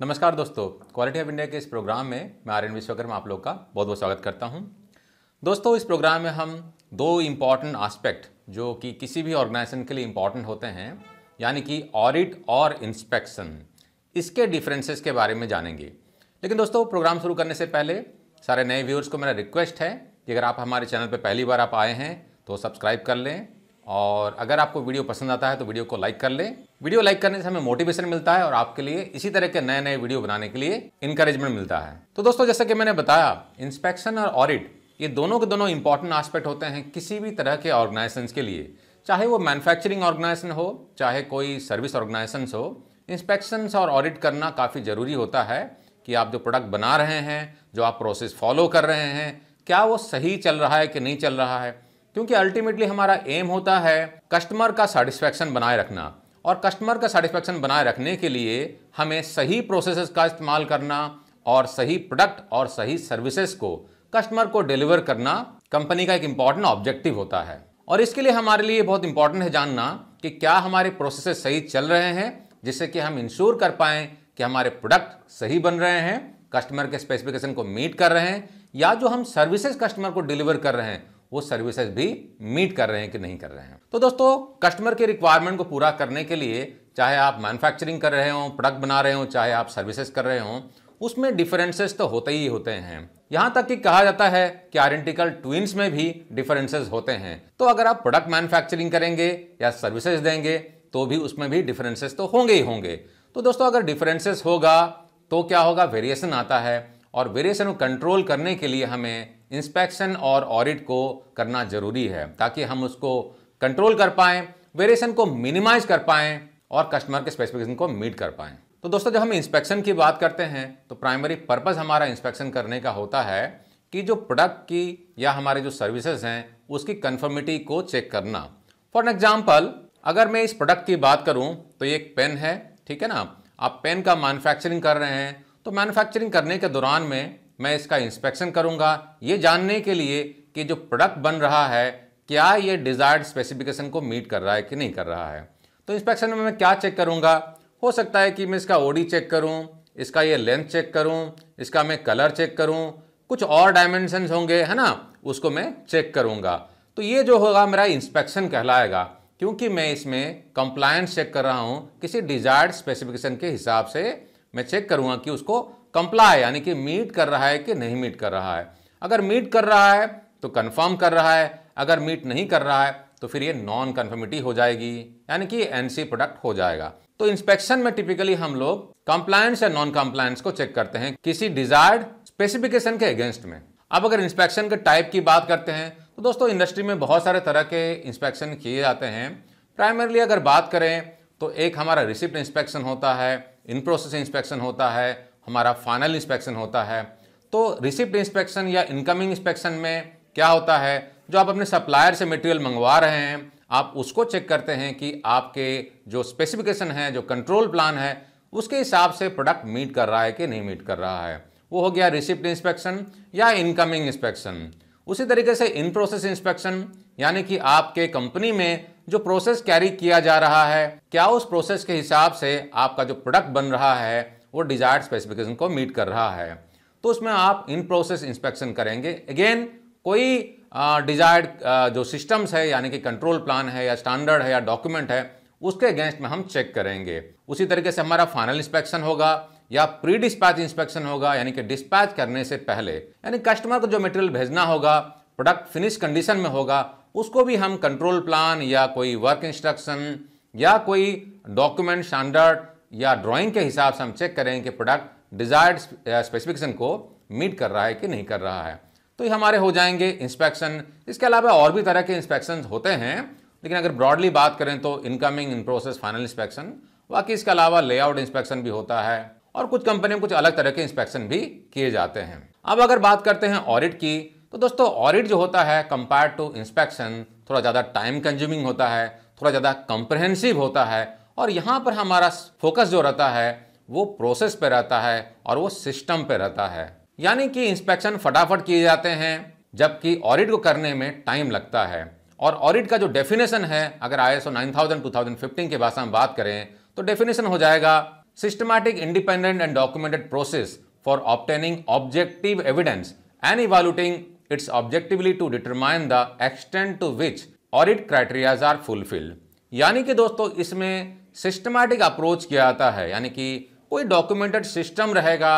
नमस्कार दोस्तों quality of India के इस प्रोग्राम में मैं आर्यन विश्वकर्मा आप लोग का बहुत बहुत स्वागत करता हूं दोस्तों इस प्रोग्राम में हम दो इम्पॉर्टेंट आस्पेक्ट जो कि किसी भी ऑर्गेनाइजेशन के लिए इम्पॉर्टेंट होते हैं यानी कि ऑडिट और इंस्पेक्शन इसके डिफरेंसेस के बारे में जानेंगे लेकिन दोस्तों प्रोग्राम शुरू करने से पहले सारे नए व्यूअर्स को मेरा रिक्वेस्ट है कि अगर आप हमारे चैनल पर पहली बार आप आए हैं तो सब्सक्राइब कर लें और अगर आपको वीडियो पसंद आता है तो वीडियो को लाइक कर लें वीडियो लाइक करने से हमें मोटिवेशन मिलता है और आपके लिए इसी तरह के नए नए वीडियो बनाने के लिए इंकरेजमेंट मिलता है तो दोस्तों जैसा कि मैंने बताया इंस्पेक्शन और ऑडिट ये दोनों के दोनों इंपॉर्टेंट आस्पेक्ट होते हैं किसी भी तरह के ऑर्गेनाइजेशन के लिए चाहे वो मैन्युफैक्चरिंग ऑर्गेनाइजेशन हो चाहे कोई सर्विस ऑर्गेनाइजेशन हो इंस्पेक्शन और ऑडिट करना काफ़ी ज़रूरी होता है कि आप जो प्रोडक्ट बना रहे हैं जो आप प्रोसेस फॉलो कर रहे हैं क्या वो सही चल रहा है कि नहीं चल रहा है क्योंकि अल्टीमेटली हमारा एम होता है कस्टमर का सेटिस्फैक्शन बनाए रखना और कस्टमर का सेटिस्फैक्शन बनाए रखने के लिए हमें सही प्रोसेस का इस्तेमाल करना और सही प्रोडक्ट और सही सर्विसेज को कस्टमर को डिलीवर करना कंपनी का एक इंपॉर्टेंट ऑब्जेक्टिव होता है और इसके लिए हमारे लिए बहुत इंपॉर्टेंट है जानना कि क्या हमारे प्रोसेसेस सही चल रहे हैं जिससे कि हम इंश्योर कर पाएँ कि हमारे प्रोडक्ट सही बन रहे हैं कस्टमर के स्पेसिफिकेशन को मीट कर रहे हैं या जो हम सर्विसेज कस्टमर को डिलीवर कर रहे हैं वो सर्विसेज भी मीट कर रहे हैं कि नहीं कर रहे हैं तो दोस्तों कस्टमर के रिक्वायरमेंट को पूरा करने के लिए चाहे आप मैन्युफैक्चरिंग कर रहे हो प्रोडक्ट बना रहे हो चाहे आप सर्विसेज कर रहे हो उसमें डिफरेंसेस तो होते ही होते हैं यहाँ तक कि कहा जाता है कि आइडेंटिकल ट्विन्स में भी डिफरेंसेस होते हैं तो अगर आप प्रोडक्ट मैन्युफैक्चरिंग करेंगे या सर्विसेज देंगे तो भी उसमें भी डिफरेंसेस तो होंगे ही होंगे तो दोस्तों अगर डिफरेंसेस होगा तो क्या होगा वेरिएशन आता है और वेरिएशन को कंट्रोल करने के लिए हमें इंस्पेक्शन और ऑडिट को करना जरूरी है ताकि हम उसको कंट्रोल कर पाएं वेरिएशन को मिनिमाइज कर पाएं और कस्टमर के स्पेसिफिकेशन को मीट कर पाएं तो दोस्तों जब हम इंस्पेक्शन की बात करते हैं तो प्राइमरी पर्पज़ हमारा इंस्पेक्शन करने का होता है कि जो प्रोडक्ट की या हमारे जो सर्विसेज हैं उसकी कन्फर्मिटी को चेक करना फॉर एग्जाम्पल अगर मैं इस प्रोडक्ट की बात करूं तो ये एक पेन है ठीक है ना आप पेन का मैन्युफैक्चरिंग कर रहे हैं तो मैन्युफैक्चरिंग करने के दौरान में मैं इसका इंस्पेक्शन करूंगा ये जानने के लिए कि जो प्रोडक्ट बन रहा है क्या ये डिज़ायर्ड स्पेसिफिकेशन को मीट कर रहा है कि नहीं कर रहा है तो इंस्पेक्शन में मैं क्या चेक करूँगा हो सकता है कि मैं इसका ओडी चेक करूँ इसका ये लेंथ चेक करूँ इसका मैं कलर चेक करूँ कुछ और डायमेंशन होंगे है ना उसको मैं चेक करूँगा तो ये जो होगा मेरा इंस्पेक्शन कहलाएगा क्योंकि मैं इसमें कंप्लायंस चेक कर रहा हूँ किसी डिज़ायर्ड स्पेसिफिकेशन के हिसाब से मैं चेक करूंगा कि उसको कंप्लाई यानी कि मीट कर रहा है कि नहीं मीट कर रहा है अगर मीट कर रहा है तो कन्फर्म कर रहा है अगर मीट नहीं कर रहा है तो फिर ये नॉन कन्फर्मिटी हो जाएगी यानी कि एनसी प्रोडक्ट हो जाएगा तो इंस्पेक्शन में टिपिकली हम लोग कंप्लायंस या नॉन कंप्लायंस को चेक करते हैं किसी डिजायर्ड स्पेसिफिकेशन के अगेंस्ट में अब अगर इंस्पेक्शन के टाइप की बात करते हैं तो दोस्तों इंडस्ट्री में बहुत सारे तरह के इंस्पेक्शन किए जाते हैं प्राइमरली अगर बात करें तो एक हमारा रिसिप्ट इंस्पेक्शन होता है इन प्रोसेस इंस्पेक्शन होता है हमारा फाइनल इंस्पेक्शन होता है तो रिसिप्ट इंस्पेक्शन या इनकमिंग इंस्पेक्शन में क्या होता है जो आप अपने सप्लायर से मटेरियल मंगवा रहे हैं आप उसको चेक करते हैं कि आपके जो स्पेसिफिकेशन है जो कंट्रोल प्लान है उसके हिसाब से प्रोडक्ट मीट कर रहा है कि नहीं मीट कर रहा है वो हो गया रिसिप्ट इंस्पेक्शन या इनकमिंग इंस्पेक्शन उसी तरीके से इन प्रोसेस इंस्पेक्शन यानी कि आपके कंपनी में जो प्रोसेस कैरी किया जा रहा है क्या उस प्रोसेस के हिसाब से आपका जो प्रोडक्ट बन रहा है वो डिजायर्ड स्पेसिफिकेशन को मीट कर रहा है तो उसमें आप इन प्रोसेस इंस्पेक्शन करेंगे अगेन कोई डिजायर्ड जो सिस्टम्स है यानी कि कंट्रोल प्लान है या स्टैंडर्ड है या डॉक्यूमेंट है उसके अगेंस्ट में हम चेक करेंगे उसी तरीके से हमारा फाइनल इंस्पेक्शन होगा या प्री डिस्पैच इंस्पेक्शन होगा यानी कि डिस्पैच करने से पहले यानी कस्टमर को जो मटेरियल भेजना होगा प्रोडक्ट फिनिश कंडीशन में होगा उसको भी हम कंट्रोल प्लान या कोई वर्क इंस्ट्रक्शन या कोई डॉक्यूमेंट स्टैंडर्ड या ड्राइंग के हिसाब से हम चेक करें कि प्रोडक्ट डिजायर्ड स्पेसिफिकेशन को मीट कर रहा है कि नहीं कर रहा है तो ये हमारे हो जाएंगे इंस्पेक्शन इसके अलावा और भी तरह के इंस्पेक्शन होते हैं लेकिन अगर ब्रॉडली बात करें तो incoming in process final inspection बाकी इसके अलावा लेआउट इंस्पेक्शन भी होता है और कुछ कंपनी में कुछ अलग तरह के इंस्पेक्शन भी किए जाते हैं अब अगर बात करते हैं ऑडिट की तो दोस्तों ऑडिट जो होता है कंपेयर टू इंस्पेक्शन थोड़ा ज़्यादा टाइम कंज्यूमिंग होता है थोड़ा ज़्यादा कंप्रहेंसिव होता है और यहाँ पर हमारा फोकस जो रहता है वो प्रोसेस पे रहता है और वो सिस्टम पे रहता है यानी कि इंस्पेक्शन फटाफट किए जाते हैं जबकि ऑडिट को करने में टाइम लगता है और ऑडिट का जो डेफिनेशन है अगर I S O nine thousand two thousand fifteen के भाषा में बात करें तो डेफिनेशन हो जाएगा systematic independent and documented process for obtaining objective evidence and evaluating its objectively to determine the extent to which audit criterias are fulfilled यानी कि दोस्तों इसमें सिस्टमैटिक अप्रोच किया जाता है यानी कि कोई डॉक्यूमेंटेड सिस्टम रहेगा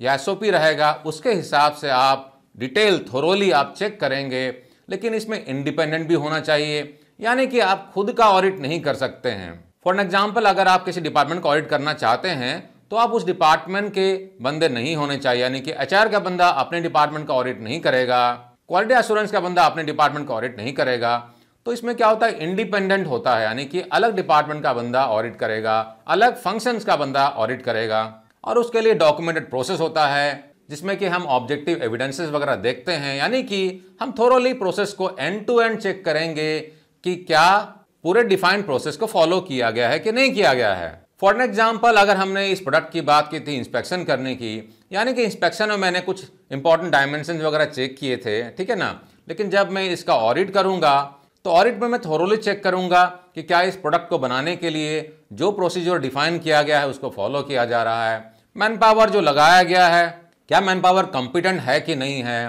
या एस रहेगा उसके हिसाब से आप डिटेल थोरोली आप चेक करेंगे लेकिन इसमें इंडिपेंडेंट भी होना चाहिए यानी कि आप खुद का ऑडिट नहीं कर सकते हैं फॉर एग्जाम्पल अगर आप किसी डिपार्टमेंट का ऑडिट करना चाहते हैं तो आप उस डिपार्टमेंट के बंदे नहीं होने चाहिए यानी कि एच का बंदा अपने डिपार्टमेंट का ऑडिट नहीं करेगा क्वालिटी एश्योरेंस का बंदा अपने डिपार्टमेंट का ऑडिट नहीं करेगा तो इसमें क्या होता है इंडिपेंडेंट होता है यानी कि अलग डिपार्टमेंट का बंदा ऑडिट करेगा अलग फंक्शंस का बंदा ऑडिट करेगा और उसके लिए डॉक्यूमेंटेड प्रोसेस होता है जिसमें कि हम ऑब्जेक्टिव एविडेंसेस वगैरह देखते हैं यानी कि हम थोरोली प्रोसेस को एंड टू एंड चेक करेंगे कि क्या पूरे डिफाइंड प्रोसेस को फॉलो किया गया है कि नहीं किया गया है फॉर एग्जाम्पल अगर हमने इस प्रोडक्ट की बात की थी इंस्पेक्शन करने की यानी कि इंस्पेक्शन में मैंने कुछ इंपॉर्टेंट डायमेंशन वगैरह चेक किए थे ठीक है ना लेकिन जब मैं इसका ऑडिट करूँगा तो ऑडिट में मैं थोरोली चेक करूँगा कि क्या इस प्रोडक्ट को बनाने के लिए जो प्रोसीजर डिफाइन किया गया है उसको फॉलो किया जा रहा है मैन पावर जो लगाया गया है क्या मैन पावर कॉम्पिटेंट है कि नहीं है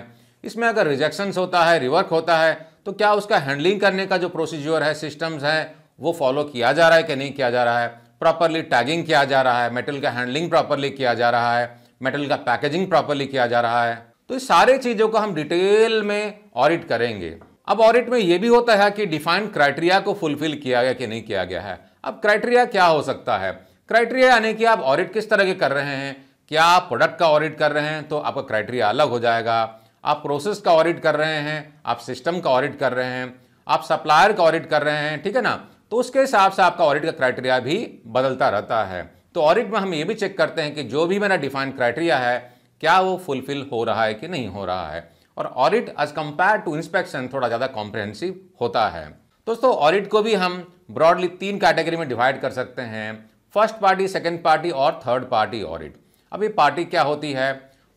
इसमें अगर रिजेक्शन होता है रिवर्क होता है तो क्या उसका हैंडलिंग करने का जो प्रोसीजर है सिस्टम्स हैं वो फॉलो किया जा रहा है कि नहीं किया जा रहा है प्रॉपरली टैगिंग किया जा रहा है मेटल का हैंडलिंग प्रॉपरली किया जा रहा है मेटल का पैकेजिंग प्रॉपरली किया जा रहा है तो इस सारे चीज़ों को हम डिटेल में ऑडिट करेंगे अब ऑडिट में यह भी होता है कि डिफाइंड क्राइटेरिया को फुलफिल किया गया कि नहीं किया गया है अब क्राइटेरिया क्या हो सकता है क्राइटेरिया यानी कि आप ऑडिट किस तरह के कर रहे हैं क्या आप प्रोडक्ट का ऑडिट कर रहे हैं तो आपका क्राइटेरिया अलग हो जाएगा आप प्रोसेस का ऑडिट कर रहे हैं आप सिस्टम का ऑडिट कर रहे हैं आप सप्लायर का ऑडिट कर रहे हैं ठीक है ना तो उसके हिसाब से आपका ऑडिट का क्राइटेरिया भी बदलता रहता है तो ऑडिट में हम ये भी चेक करते हैं कि जो भी मेरा डिफाइंड क्राइटेरिया है क्या वो फुलफिल हो रहा है कि नहीं हो रहा है और audit as compare to inspection थोड़ा ज़्यादा कॉम्प्रहेंसिव होता है दोस्तों ऑडिट को भी हम ब्रॉडली तीन कैटेगरी में डिवाइड कर सकते हैं फर्स्ट पार्टी सेकेंड पार्टी और थर्ड पार्टी ऑडिट अब ये पार्टी क्या होती है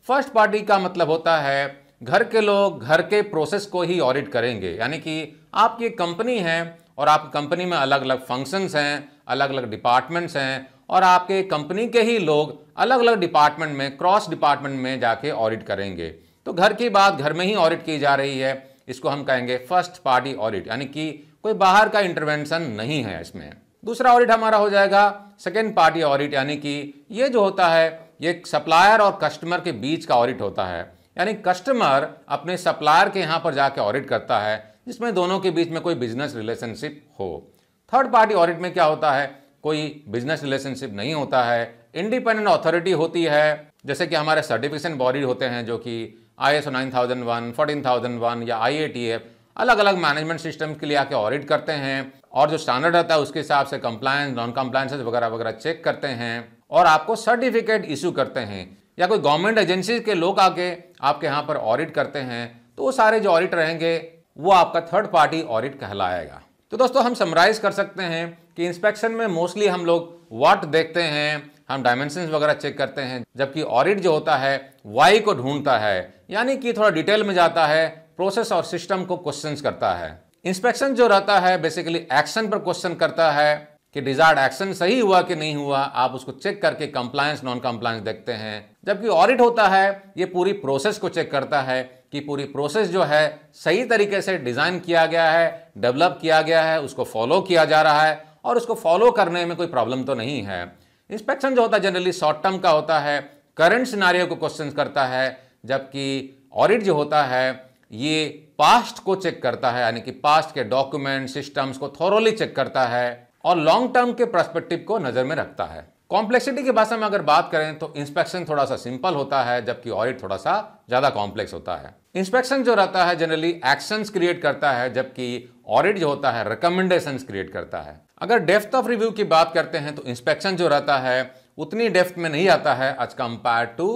फर्स्ट पार्टी का मतलब होता है घर के लोग घर के प्रोसेस को ही ऑडिट करेंगे यानी कि आपकी कंपनी है और आपकी कंपनी में अलग अलग फंक्शंस हैं अलग अलग डिपार्टमेंट्स हैं और आपके कंपनी के ही लोग अलग अलग डिपार्टमेंट में क्रॉस डिपार्टमेंट में जाके ऑडिट करेंगे तो घर की बात घर में ही ऑडिट की जा रही है इसको हम कहेंगे फर्स्ट पार्टी ऑडिट यानी कि कोई बाहर का इंटरवेंशन नहीं है इसमें दूसरा ऑडिट हमारा हो जाएगा सेकेंड पार्टी ऑडिट यानी कि ये जो होता है ये सप्लायर और कस्टमर के बीच का ऑडिट होता है यानी कस्टमर अपने सप्लायर के यहाँ पर जाके ऑडिट करता है जिसमें दोनों के बीच में कोई बिजनेस रिलेशनशिप हो थर्ड पार्टी ऑडिट में क्या होता है कोई बिजनेस रिलेशनशिप नहीं होता है इंडिपेंडेंट अथॉरिटी होती है जैसे कि हमारे सर्टिफिकेशन बॉडी होते हैं जो कि I S O nine thousand one fourteen thousand one या आई ए टी एफ अलग अलग मैनेजमेंट सिस्टम के लिए आके ऑडिट करते हैं और जो स्टैंडर्ड रहता है उसके हिसाब से कंप्लायंस नॉन कंप्लायंस वगैरह वगैरह चेक करते हैं और आपको सर्टिफिकेट इशू करते हैं या कोई गवर्नमेंट एजेंसी के लोग आके आपके यहाँ पर ऑडिट करते हैं तो वो सारे जो ऑडिट रहेंगे वो आपका थर्ड पार्टी ऑडिट कहलाएगा तो दोस्तों हम समराइज कर सकते हैं कि इंस्पेक्शन में मोस्टली हम लोग वाट देखते हैं हम डायमेंशन वगैरह चेक करते हैं जबकि ऑडिट जो होता है वाई को ढूंढता है यानी कि थोड़ा डिटेल में जाता है प्रोसेस और सिस्टम को क्वेश्चन करता है इंस्पेक्शन जो रहता है बेसिकली एक्शन पर क्वेश्चन करता है कि डिजायर्ड एक्शन सही हुआ कि नहीं हुआ आप उसको चेक करके कंप्लायंस नॉन कंप्लायंस देखते हैं जबकि ऑडिट होता है ये पूरी प्रोसेस को चेक करता है कि पूरी प्रोसेस जो है सही तरीके से डिज़ाइन किया गया है डेवलप किया गया है उसको फॉलो किया जा रहा है और उसको फॉलो करने में कोई प्रॉब्लम तो नहीं है इंस्पेक्शन जो होता है जनरली शॉर्ट टर्म का होता है करंट सिनारियो को क्वेश्चन करता है जबकि ऑडिट जो होता है ये पास्ट को चेक करता है यानी कि पास्ट के डॉक्यूमेंट सिस्टम्स को थोरोली चेक करता है और लॉन्ग टर्म के प्रस्पेक्टिव को नज़र में रखता है कॉम्प्लेक्सिटी की भाषा में अगर बात करें तो इंस्पेक्शन थोड़ा सा सिंपल होता है जबकि ऑडिट थोड़ा सा ज़्यादा कॉम्प्लेक्स होता है इंस्पेक्शन जो रहता है जनरली एक्शन क्रिएट करता है जबकि ऑडिट जो होता है रिकमेंडेशन क्रिएट करता है अगर डेफ्थ ऑफ रिव्यू की बात करते हैं तो इंस्पेक्शन जो रहता है उतनी डेफ्थ में नहीं आता है एज कंपेयर टू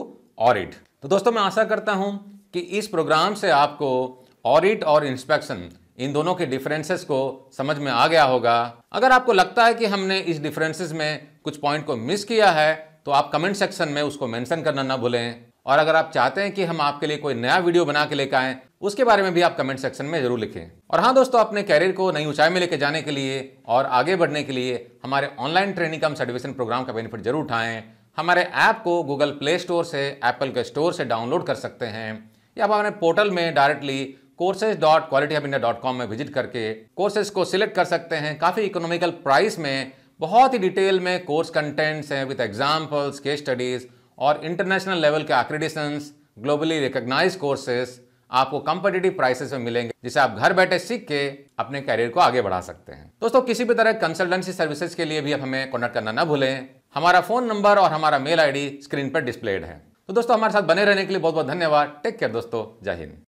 ऑडिट तो दोस्तों मैं आशा करता हूं कि इस प्रोग्राम से आपको ऑडिट और इंस्पेक्शन इन दोनों के डिफरेंसेस को समझ में आ गया होगा अगर आपको लगता है कि हमने इस डिफरेंसेस में कुछ पॉइंट को मिस किया है तो आप कमेंट सेक्शन में उसको मेंशन करना ना भूलें और अगर आप चाहते हैं कि हम आपके लिए कोई नया वीडियो बना के लेकर आए उसके बारे में भी आप कमेंट सेक्शन में जरूर लिखें और हाँ दोस्तों अपने कैरियर को नई ऊंचाई में लेके जाने के लिए और आगे बढ़ने के लिए हमारे online training cum certification programme का बेनिफिट जरूर उठाएं हमारे ऐप को गूगल प्ले स्टोर से एप्पल के स्टोर से डाउनलोड कर सकते हैं या आप हमारे पोर्टल में directly courses dot quality of India dot com में विजिट करके कोर्सेज को सिलेक्ट कर सकते हैं काफ़ी इकोनॉमिकल प्राइस में बहुत ही डिटेल में कोर्स कंटेंट्स हैं विद एग्जाम्पल्स के स्टडीज और इंटरनेशनल लेवल के एक्रेडिशंस ग्लोबली रिकग्नाइज कोर्सेज आपको कंपटेटिव प्राइसेस में मिलेंगे जिसे आप घर बैठे सीख के अपने कैरियर को आगे बढ़ा सकते हैं दोस्तों किसी भी तरह कंसल्टेंसी सर्विसेज के लिए भी आप हमें कॉन्टेक्ट करना ना भूलें हमारा फोन नंबर और हमारा मेल आईडी स्क्रीन पर डिस्प्लेड है तो दोस्तों हमारे साथ बने रहने के लिए बहुत बहुत धन्यवाद टेक केयर दोस्तों जय हिंद